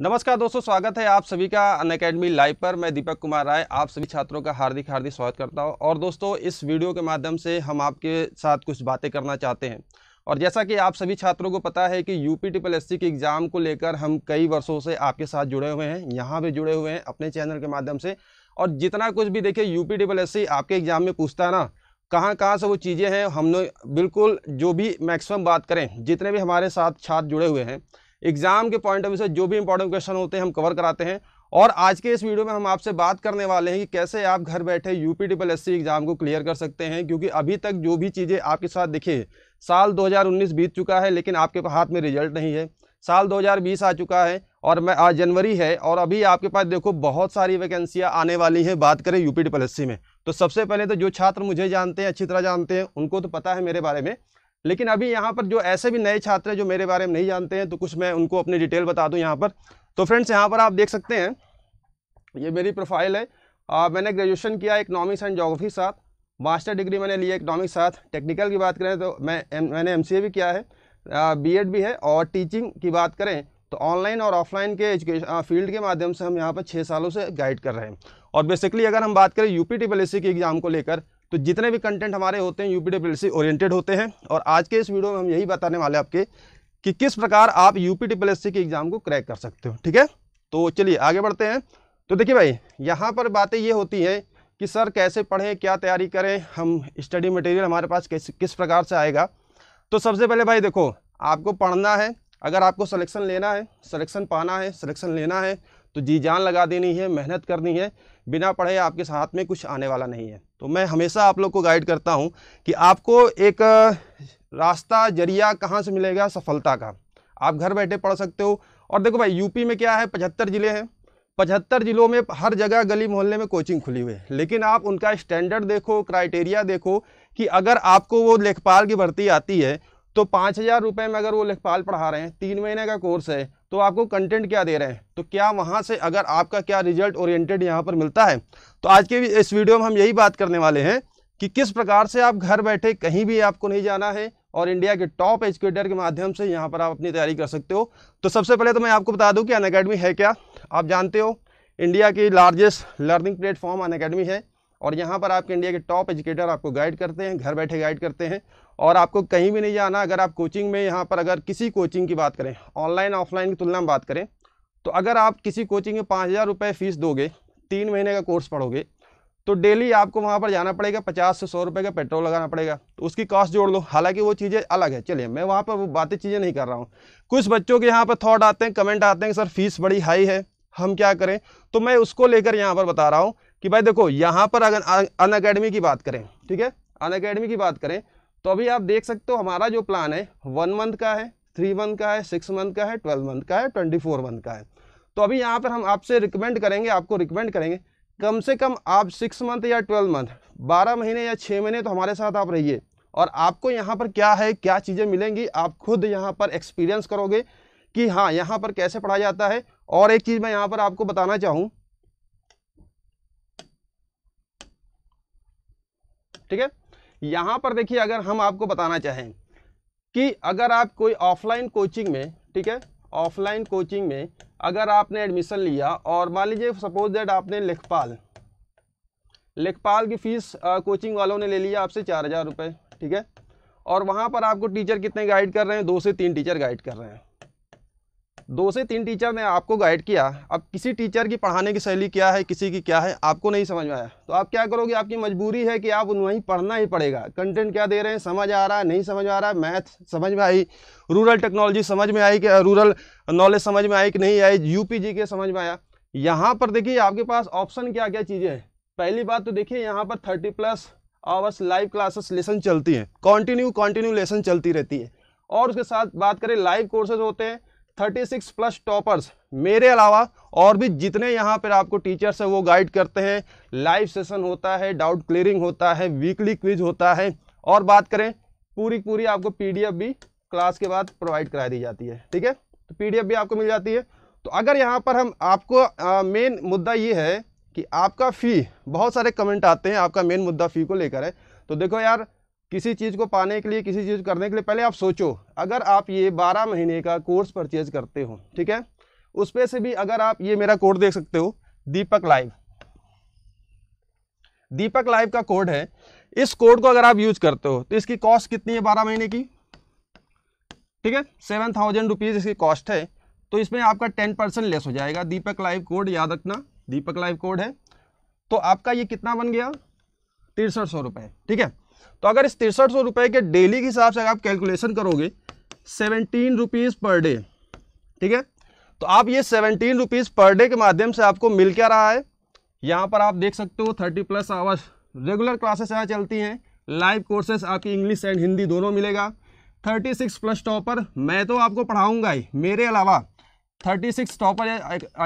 नमस्कार दोस्तों स्वागत है आप सभी का अन अकेडमी लाइव पर मैं दीपक कुमार राय आप सभी छात्रों का हार्दिक हार्दिक स्वागत करता हूं और दोस्तों इस वीडियो के माध्यम से हम आपके साथ कुछ बातें करना चाहते हैं और जैसा कि आप सभी छात्रों को पता है कि यूपी ट्रिपल एस के एग्ज़ाम को लेकर हम कई वर्षों से आपके साथ जुड़े हुए हैं यहाँ भी जुड़े हुए हैं अपने चैनल के माध्यम से और जितना कुछ भी देखिए यू पी ट्रिपल एस आपके एग्ज़ाम में पूछता है ना कहाँ कहाँ से वो चीज़ें हैं हमने बिल्कुल जो भी मैक्सिमम बात करें जितने भी हमारे साथ छात्र जुड़े हुए हैं एग्जाम के पॉइंट ऑफ व्यू से जो भी इंपॉर्टेंट क्वेश्चन होते हैं हम कवर कराते हैं और आज के इस वीडियो में हम आपसे बात करने वाले हैं कि कैसे आप घर बैठे यूपी डिपल एस एग्ज़ाम को क्लियर कर सकते हैं क्योंकि अभी तक जो भी चीज़ें आपके साथ दिखे साल 2019 बीत चुका है लेकिन आपके हाथ में रिजल्ट नहीं है साल 2020 आ चुका है और मैं आज जनवरी है और अभी आपके पास देखो बहुत सारी वैकेंसियाँ आने वाली हैं बात करें यूपी ट्रिपल एस में तो सबसे पहले तो जो छात्र मुझे जानते हैं अच्छी तरह जानते हैं उनको तो पता है मेरे बारे में लेकिन अभी यहाँ पर जो ऐसे भी नए छात्र हैं जो मेरे बारे में नहीं जानते हैं तो कुछ मैं उनको अपनी डिटेल बता दूँ यहाँ पर तो फ्रेंड्स यहाँ पर आप देख सकते हैं ये मेरी प्रोफाइल है आ, मैंने ग्रेजुएशन किया इकनॉमिक्स एंड जोग्राफी साथ मास्टर डिग्री मैंने लिया इकनॉमिक्स साथ टेक्निकल की बात करें तो मैं एम, मैंने एम भी किया है बी भी है और टीचिंग की बात करें तो ऑनलाइन और ऑफलाइन के एजुकेशन फील्ड के माध्यम से हम यहाँ पर छः सालों से गाइड कर रहे हैं और बेसिकली अगर हम बात करें यूपी टी की एग्ज़ाम को लेकर तो जितने भी कंटेंट हमारे होते हैं यू पी ओरिएंटेड होते हैं और आज के इस वीडियो में हम यही बताने वाले आपके कि किस प्रकार आप यू पी के एग्ज़ाम को क्रैक कर सकते हो ठीक है तो चलिए आगे बढ़ते हैं तो देखिए भाई यहाँ पर बातें ये होती हैं कि सर कैसे पढ़ें क्या तैयारी करें हम स्टडी मटेरियल हमारे पास कैसे किस प्रकार से आएगा तो सबसे पहले भाई देखो आपको पढ़ना है अगर आपको सिलेक्शन लेना है सिलेक्शन पाना है सिलेक्शन लेना है तो जी जान लगा देनी है मेहनत करनी है बिना पढ़े आपके साथ में कुछ आने वाला नहीं है तो मैं हमेशा आप लोग को गाइड करता हूँ कि आपको एक रास्ता जरिया कहाँ से मिलेगा सफलता का आप घर बैठे पढ़ सकते हो और देखो भाई यूपी में क्या है पचहत्तर ज़िले हैं पचहत्तर ज़िलों में हर जगह गली मोहल्ले में कोचिंग खुली हुई है लेकिन आप उनका स्टैंडर्ड देखो क्राइटेरिया देखो कि अगर आपको वो लेखपाल की भर्ती आती है तो पाँच हज़ार रुपये में अगर वो लेखपाल पढ़ा रहे हैं तीन महीने का कोर्स है तो आपको कंटेंट क्या दे रहे हैं तो क्या वहाँ से अगर आपका क्या रिजल्ट ओरिएंटेड यहाँ पर मिलता है तो आज के इस वीडियो में हम यही बात करने वाले हैं कि किस प्रकार से आप घर बैठे कहीं भी आपको नहीं जाना है और इंडिया के टॉप एजुकेटर के माध्यम से यहाँ पर आप अपनी तैयारी कर सकते हो तो सबसे पहले तो मैं आपको बता दूँ कि अन अकेडमी है क्या आप जानते हो इंडिया की largest learning platform Unacademy है और यहाँ पर आपके इंडिया के टॉप एजुकेटर आपको गाइड करते हैं घर बैठे गाइड करते हैं और आपको कहीं भी नहीं जाना अगर आप कोचिंग में यहाँ पर अगर किसी कोचिंग की बात करें ऑनलाइन ऑफलाइन की तुलना में बात करें तो अगर आप किसी कोचिंग में पाँच हज़ार रुपये फ़ीस दोगे तीन महीने का कोर्स पढ़ोगे तो डेली आपको वहाँ पर जाना पड़ेगा पचास से सौ रुपये का पेट्रोल लगाना पड़ेगा तो उसकी कॉस्ट जोड़ लो हालांकि वो चीज़ें अलग है चलिए मैं वहाँ पर वो बातें चीज़ें नहीं कर रहा हूँ कुछ बच्चों के यहाँ पर थाट आते हैं कमेंट आते हैं कि सर फीस बड़ी हाई है हम क्या करें तो मैं उसको लेकर यहाँ पर बता रहा हूँ कि भाई देखो यहाँ पर अगर अन अकेडमी की बात करें ठीक है अन अकेडमी की बात करें तो अभी आप देख सकते हो हमारा जो प्लान है वन मंथ का है थ्री मंथ का है सिक्स मंथ का है ट्वेल्व मंथ का है ट्वेंटी फोर मंथ का है तो अभी यहाँ पर हम आपसे रिकमेंड करेंगे आपको रिकमेंड करेंगे कम से कम आप सिक्स मंथ या ट्वेल्व मंथ बारह महीने या छः महीने तो हमारे साथ आप रहिए और आपको यहाँ पर क्या है क्या चीज़ें मिलेंगी आप खुद यहाँ पर एक्सपीरियंस करोगे कि हाँ यहाँ पर कैसे पढ़ाया जाता है और एक चीज़ मैं यहाँ पर आपको बताना चाहूँ ठीक है यहाँ पर देखिए अगर हम आपको बताना चाहें कि अगर आप कोई ऑफलाइन कोचिंग में ठीक है ऑफलाइन कोचिंग में अगर आपने एडमिशन लिया और मान लीजिए सपोज दैट आपने लेखपाल लेखपाल की फ़ीस कोचिंग वालों ने ले लिया आपसे चार हज़ार रुपये ठीक है और वहाँ पर आपको टीचर कितने गाइड कर रहे हैं दो से तीन टीचर गाइड कर रहे हैं दो से तीन टीचर ने आपको गाइड किया अब किसी टीचर की पढ़ाने की शैली क्या है किसी की क्या है आपको नहीं समझ में आया तो आप क्या करोगे आपकी मजबूरी है कि आप वहीं पढ़ना ही पड़ेगा कंटेंट क्या दे रहे हैं समझ आ रहा है नहीं समझ आ रहा है मैथ समझ में आई रूरल टेक्नोलॉजी समझ में आई कि रूरल नॉलेज समझ में आई कि नहीं आई जी के समझ में आया यहाँ पर देखिए आपके पास ऑप्शन क्या क्या चीज़ें हैं पहली बात तो देखिए यहाँ पर thirty plus hours live classes lesson चलती हैं कॉन्टिन्यू कॉन्टिन्यू लेसन चलती रहती है और उसके साथ बात करें लाइव कोर्सेज होते हैं 36 प्लस टॉपर्स मेरे अलावा और भी जितने यहाँ पर आपको टीचर्स हैं वो गाइड करते हैं लाइव सेशन होता है डाउट क्लियरिंग होता है वीकली क्विज होता है और बात करें पूरी पूरी आपको पीडीएफ भी क्लास के बाद प्रोवाइड करा दी जाती है ठीक है तो पीडीएफ भी आपको मिल जाती है तो अगर यहाँ पर हम आपको मेन मुद्दा ये है कि आपका फ़ी बहुत सारे कमेंट आते हैं आपका मेन मुद्दा फ़ी को लेकर है तो देखो यार किसी चीज़ को पाने के लिए किसी चीज़ करने के लिए पहले आप सोचो अगर आप ये बारह महीने का कोर्स परचेज करते हो ठीक है उस पर से भी अगर आप ये मेरा कोड देख सकते हो दीपक लाइव दीपक लाइव का कोड है इस कोड को अगर आप यूज करते हो तो इसकी कॉस्ट कितनी है बारह महीने की ठीक है सेवन थाउजेंड रुपीज़ इसकी कॉस्ट है तो इसमें आपका टेन परसेंट लेस हो जाएगा दीपक लाइव कोड याद रखना दीपक लाइव कोड है तो आपका ये कितना बन गया तिरसठ सौ रुपये ठीक है तो अगर इस तिरसठ सौ रुपए के डेली के हिसाब से अगर आप कैलकुलेशन करोगे सेवनटीन रुपीज़ पर डे ठीक है तो आप ये सेवनटीन रुपीज़ पर डे के माध्यम से आपको मिल क्या रहा है यहां पर आप देख सकते हो thirty plus hours regular classes यहाँ चलती हैं लाइव कोर्सेस आपकी इंग्लिश एंड हिंदी दोनों मिलेगा थर्टी सिक्स प्लस टॉपर मैं तो आपको पढ़ाऊंगा ही मेरे अलावा थर्टी सिक्स टॉपर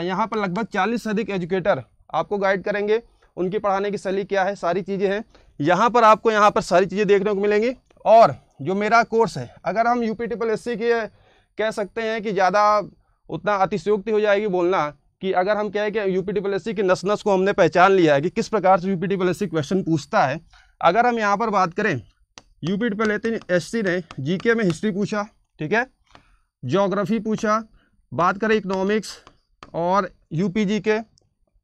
यहाँ पर लगभग चालीस से अधिक एजुकेटर आपको गाइड करेंगे उनकी पढ़ाने की शैली क्या है सारी चीज़ें हैं यहाँ पर आपको यहाँ पर सारी चीज़ें देखने को मिलेंगी और जो मेरा कोर्स है अगर हम U P triple S C के कह सकते हैं कि ज़्यादा उतना अतिशयोक्ति हो जाएगी बोलना कि अगर हम कहें कि U P triple S C की नस नस को हमने पहचान लिया है कि किस प्रकार से U P triple S C question पूछता है अगर हम यहाँ पर बात करें U P triple S C ने जी के में हिस्ट्री पूछा ठीक है जोग्राफी पूछा बात करें इकनॉमिक्स और यू पी जी के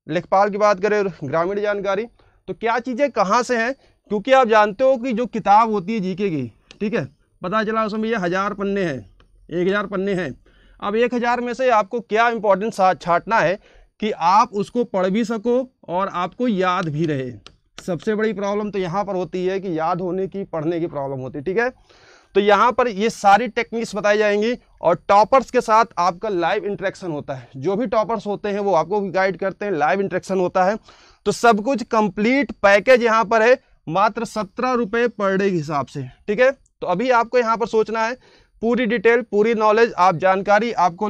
लेखपाल की बात करें ग्रामीण जानकारी तो क्या चीज़ें कहाँ से हैं क्योंकि आप जानते हो कि जो किताब होती है जीके की ठीक है पता चला उसमें ये हज़ार पन्ने हैं एक हज़ार पन्ने हैं अब एक हज़ार में से आपको क्या इम्पोर्टेंस छाटना है कि आप उसको पढ़ भी सको और आपको याद भी रहे सबसे बड़ी प्रॉब्लम तो यहाँ पर होती है कि याद होने की पढ़ने की प्रॉब्लम होती है ठीक है तो यहाँ पर ये सारी टेक्निक्स बताई जाएंगी और टॉपर्स के साथ आपका लाइव इंट्रैक्शन होता है जो भी टॉपर्स होते हैं वो आपको गाइड करते हैं लाइव इंट्रैक्शन होता है तो सब कुछ कंप्लीट पैकेज यहाँ पर है मात्र सत्रह रुपये पर डे के हिसाब से ठीक है तो अभी आपको यहाँ पर सोचना है पूरी डिटेल पूरी नॉलेज आप जानकारी आपको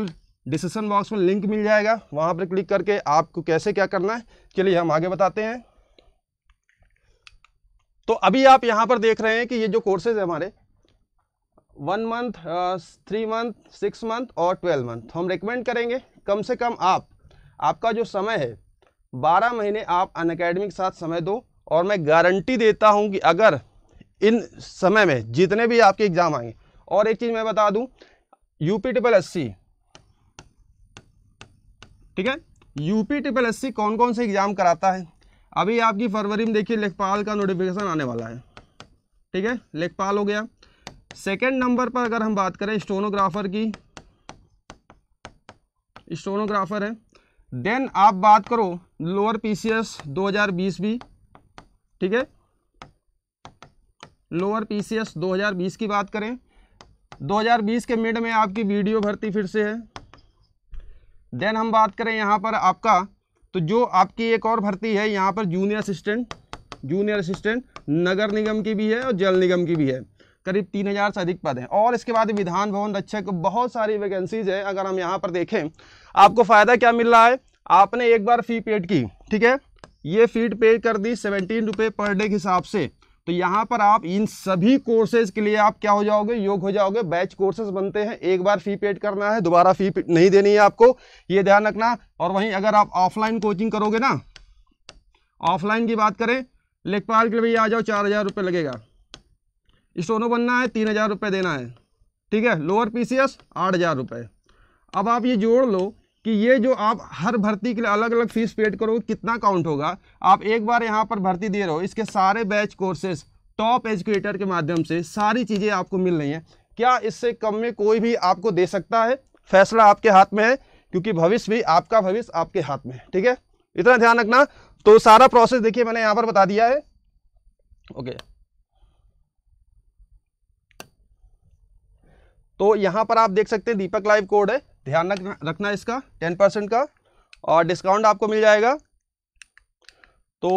डिस्क्रिप्शन बॉक्स में लिंक मिल जाएगा वहाँ पर क्लिक करके आपको कैसे क्या करना है चलिए हम आगे बताते हैं तो अभी आप यहाँ पर देख रहे हैं कि ये जो कोर्सेज है हमारे one month three month six month और ट्वेल्व मंथ तो हम रिकमेंड करेंगे कम से कम आप आपका जो समय है बारह महीने आप अन अकेडमी के साथ समय दो और मैं गारंटी देता हूँ कि अगर इन समय में जितने भी आपके एग्ज़ाम आएंगे और एक चीज़ मैं बता दूँ यूपी ट्रिपल एस सी ठीक है यूपी ट्रिपल एस सी कौन कौन से एग्ज़ाम कराता है अभी आपकी फरवरी में देखिए लेखपाल का नोटिफिकेशन आने वाला है ठीक है लेखपाल हो गया सेकेंड नंबर पर अगर हम बात करें स्टोनोग्राफर की स्टोनोग्राफर है देन आप बात करो लोअर पीसीएस 2020 भी ठीक है लोअर पीसीएस 2020 की बात करें 2020 के मिड में आपकी वीडियो भर्ती फिर से है देन हम बात करें यहाँ पर आपका तो जो आपकी एक और भर्ती है यहाँ पर जूनियर असिस्टेंट जूनियर असिस्टेंट नगर निगम की भी है और जल निगम की भी है करीब तीन हज़ार से अधिक पद हैं और इसके बाद विधान भवन रक्षक बहुत सारी वैकेंसीज हैं अगर हम यहाँ पर देखें आपको फ़ायदा क्या मिल रहा है आपने एक बार फ़ी पेड की ठीक है ये फीड पे कर दी सेवनटीन रुपये पर डे के हिसाब से तो यहाँ पर आप इन सभी कोर्सेज के लिए आप क्या हो जाओगे योग हो जाओगे बैच कोर्सेज बनते हैं एक बार फ़ी पेड करना है दोबारा फ़ी नहीं देनी है आपको ये ध्यान रखना और वहीं अगर आप ऑफलाइन कोचिंग करोगे ना ऑफलाइन की बात करें लेखपाल के लिए भैया आ जाओ चार हज़ार रुपये लगेगा स्टोनो बनना है तीन हज़ार रुपये देना है ठीक है लोअर पी सी एस आठ हज़ार रुपये अब आप ये जोड़ लो कि ये जो आप हर भर्ती के लिए अलग अलग फीस पेड करोगे कितना काउंट होगा आप एक बार यहाँ पर भर्ती दे रहे हो इसके सारे बैच कोर्सेज टॉप एजुकेटर के माध्यम से सारी चीज़ें आपको मिल रही हैं क्या इससे कम में कोई भी आपको दे सकता है फैसला आपके हाथ में है क्योंकि भविष्य भी आपका भविष्य आपके हाथ में है ठीक है इतना ध्यान रखना तो सारा प्रोसेस देखिए मैंने यहाँ पर बता दिया है ओके okay. तो यहाँ पर आप देख सकते हैं दीपक लाइव कोड है ध्यान रखना इसका टेन परसेंट का और डिस्काउंट आपको मिल जाएगा तो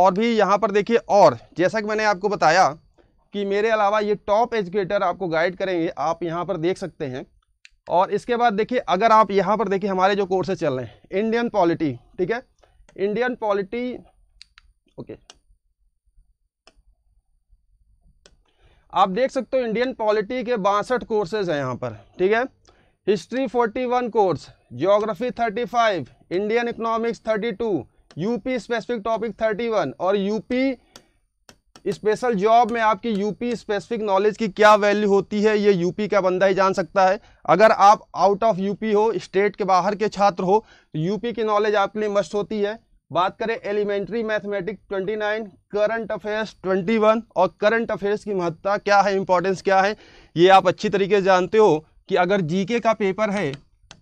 और भी यहाँ पर देखिए और जैसा कि मैंने आपको बताया कि मेरे अलावा ये टॉप एजुकेटर आपको गाइड करेंगे आप यहाँ पर देख सकते हैं और इसके बाद देखिए अगर आप यहाँ पर देखिए हमारे जो कोर्सेज चल रहे हैं इंडियन पॉलिटी ठीक है इंडियन पॉलिटी ओके आप देख सकते हो इंडियन पॉलिटी के बासठ कोर्सेज हैं यहाँ पर ठीक है history 41 course geography 35 Indian economics 32 UP specific topic 31 और यूपी स्पेशल जॉब में आपकी यूपी स्पेसिफिक नॉलेज की क्या वैल्यू होती है ये यूपी का बंदा ही जान सकता है अगर आप आउट ऑफ यूपी हो स्टेट के बाहर के छात्र हो तो यूपी की नॉलेज आपके लिए मस्ट होती है बात करें एलिमेंट्री मैथमेटिक्स 29 करंट अफेयर्स 21 और करंट अफेयर्स की महत्ता क्या है इंपॉर्टेंस क्या है ये आप अच्छी तरीके से जानते हो कि अगर जीके का पेपर है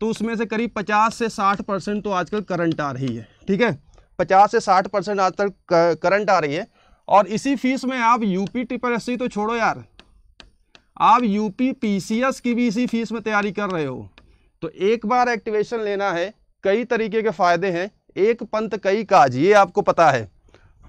तो उसमें से करीब 50 से 60 परसेंट तो आजकल करंट आ रही है ठीक है 50 से 60 परसेंट आज तक करंट आ रही है और इसी फीस में आप यूपी ट्रिपल एस तो छोड़ो यार आप यूपी पी की भी इसी फीस में तैयारी कर रहे हो तो एक बार एक्टिवेशन लेना है कई तरीके के फ़ायदे हैं एक पंथ कई काज ये आपको पता है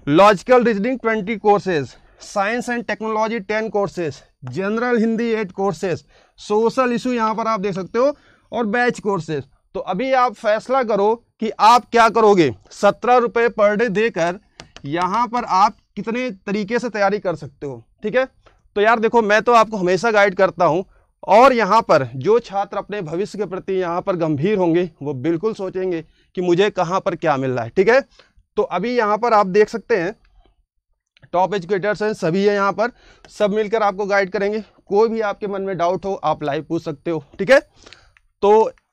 logical reasoning twenty courses science and technology ten courses general Hindi eight courses social issue यहाँ पर आप देख सकते हो और बैच कोर्सेज तो अभी आप फैसला करो कि आप क्या करोगे सत्रह रुपये पर डे देकर यहाँ पर आप कितने तरीके से तैयारी कर सकते हो ठीक है तो यार देखो मैं तो आपको हमेशा गाइड करता हूँ और यहाँ पर जो छात्र अपने भविष्य के प्रति यहाँ पर गंभीर होंगे वो बिल्कुल सोचेंगे कि मुझे कहाँ पर क्या मिल रहा है ठीक है तो अभी यहाँ पर आप देख सकते हैं टॉप एजुकेटर्स हैं सभी हैं यहाँ पर सब मिलकर आपको गाइड करेंगे कोई भी आपके मन में डाउट हो आप लाइव पूछ सकते हो ठीक है तो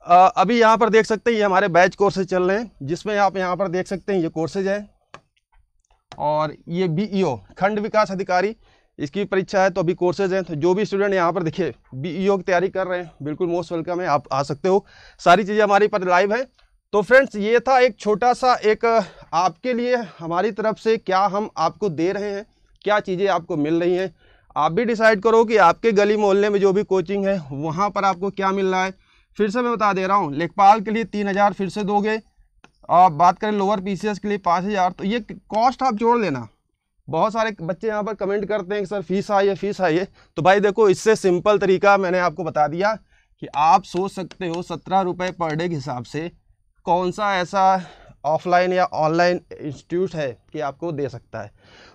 आ, अभी यहाँ पर देख सकते हैं ये हमारे बैच कोर्सेज चल रहे हैं जिसमें आप यहाँ पर देख सकते हैं ये कोर्सेज हैं और ये बीईओ e खंड विकास अधिकारी इसकी परीक्षा है तो अभी कोर्सेज हैं तो जो भी स्टूडेंट यहाँ पर देखिए बीईओ e की तैयारी कर रहे हैं बिल्कुल मोस्ट वेलकम है आप आ सकते हो सारी चीज़ें हमारी पर लाइव है तो फ्रेंड्स ये था एक छोटा सा एक आपके लिए हमारी तरफ से क्या हम आपको दे रहे हैं क्या चीज़ें आपको मिल रही हैं आप भी डिसाइड करो कि आपके गली मोहल्ले में जो भी कोचिंग है वहाँ पर आपको क्या मिल रहा है फिर से मैं बता दे रहा हूँ लेखपाल के लिए तीन हज़ार फिर से दोगे आप बात करें लोअर पीसीएस के लिए पाँच हज़ार तो ये कॉस्ट आप जोड़ लेना बहुत सारे बच्चे यहाँ पर कमेंट करते हैं कि सर फीस आइए फीस आइए तो भाई देखो इससे सिंपल तरीका मैंने आपको बता दिया कि आप सोच सकते हो सत्रह रुपये पर डे के हिसाब से कौन सा ऐसा ऑफलाइन या ऑनलाइन इंस्टीट्यूट है कि आपको दे सकता है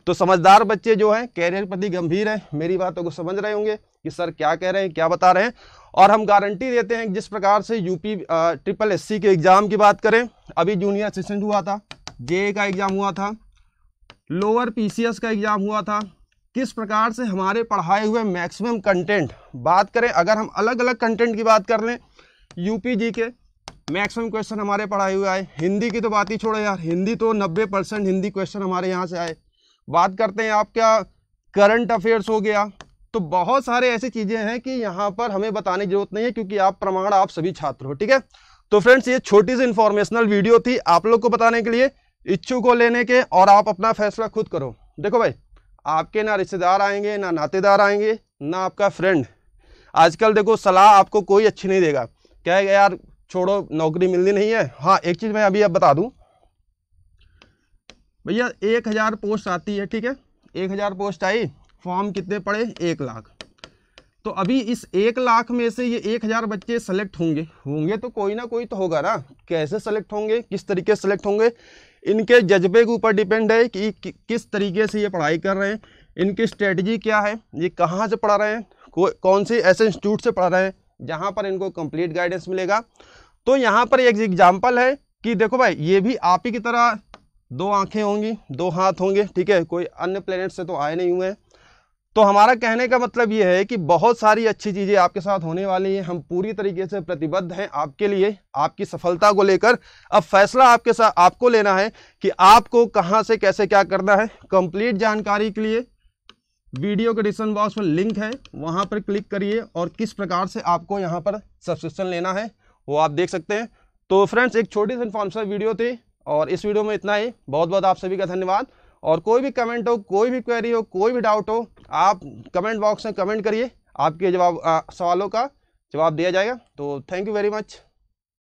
तो समझदार बच्चे जो हैं कैरियर के प्रति गंभीर हैं मेरी बातों को समझ रहे होंगे कि सर क्या कह रहे हैं क्या बता रहे हैं और हम गारंटी देते हैं जिस प्रकार से यूपी ट्रिपल एससी के एग्ज़ाम की बात करें अभी जूनियर असिस्टेंट हुआ था जे का एग्ज़ाम हुआ था लोअर पी का एग्ज़ाम हुआ था किस प्रकार से हमारे पढ़ाए हुए मैक्सिमम कंटेंट बात करें अगर हम अलग अलग कंटेंट की बात कर लें यूपी जी के मैक्सिमम क्वेश्चन हमारे पढ़ाए हुए आए हिंदी की तो बात ही छोड़ो यार हिंदी तो नब्बे परसेंट हिंदी क्वेश्चन हमारे यहाँ से आए बात करते हैं आप क्या करंट अफेयर्स हो गया तो बहुत सारे ऐसी चीज़ें हैं कि यहाँ पर हमें बताने की जरूरत नहीं है क्योंकि आप प्रमाण आप सभी छात्र हो ठीक है तो फ्रेंड्स ये छोटी सी इन्फॉर्मेशनल वीडियो थी आप लोग को बताने के लिए इच्छुक को लेने के और आप अपना फैसला खुद करो देखो भाई आपके ना रिश्तेदार आएंगे ना नातेदार आएंगे ना आपका फ्रेंड आजकल देखो सलाह आपको कोई अच्छी नहीं देगा क्या यार छोड़ो नौकरी मिलनी नहीं है हाँ एक चीज़ मैं अभी अब बता दूँ भैया एक हज़ार पोस्ट आती है ठीक है एक हज़ार पोस्ट आई फॉर्म कितने पड़े एक लाख तो अभी इस एक लाख में से ये एक हज़ार बच्चे सेलेक्ट होंगे होंगे तो कोई ना कोई तो होगा ना कैसे सेलेक्ट होंगे किस तरीके से सेलेक्ट होंगे इनके जज्बे के ऊपर डिपेंड है कि, कि किस तरीके से ये पढ़ाई कर रहे हैं इनकी स्ट्रेटजी क्या है ये कहाँ से पढ़ा रहे हैं कौन से ऐसे इंस्टीट्यूट से पढ़ा रहे हैं जहां पर इनको कंप्लीट गाइडेंस मिलेगा तो यहां पर एक एग्जाम्पल है कि देखो भाई ये भी आप ही की तरह दो आंखें होंगी दो हाथ होंगे ठीक है कोई अन्य प्लेनेट से तो आए नहीं हुए हैं तो हमारा कहने का मतलब ये है कि बहुत सारी अच्छी चीज़ें आपके साथ होने वाली हैं हम पूरी तरीके से प्रतिबद्ध हैं आपके लिए आपकी सफलता को लेकर अब फैसला आपके साथ आपको लेना है कि आपको कहाँ से कैसे क्या करना है कंप्लीट जानकारी के लिए वीडियो के डिस्क्रिप्शन बॉक्स में लिंक है वहाँ पर क्लिक करिए और किस प्रकार से आपको यहाँ पर सब्सक्रिप्शन लेना है वो आप देख सकते हैं तो फ्रेंड्स एक छोटी सी इन्फॉर्मेशन वीडियो थी और इस वीडियो में इतना ही बहुत बहुत आप सभी का धन्यवाद और कोई भी कमेंट हो कोई भी क्वेरी हो कोई भी डाउट हो आप कमेंट बॉक्स में कमेंट करिए आपके जवाब सवालों का जवाब दिया जाएगा तो थैंक यू वेरी मच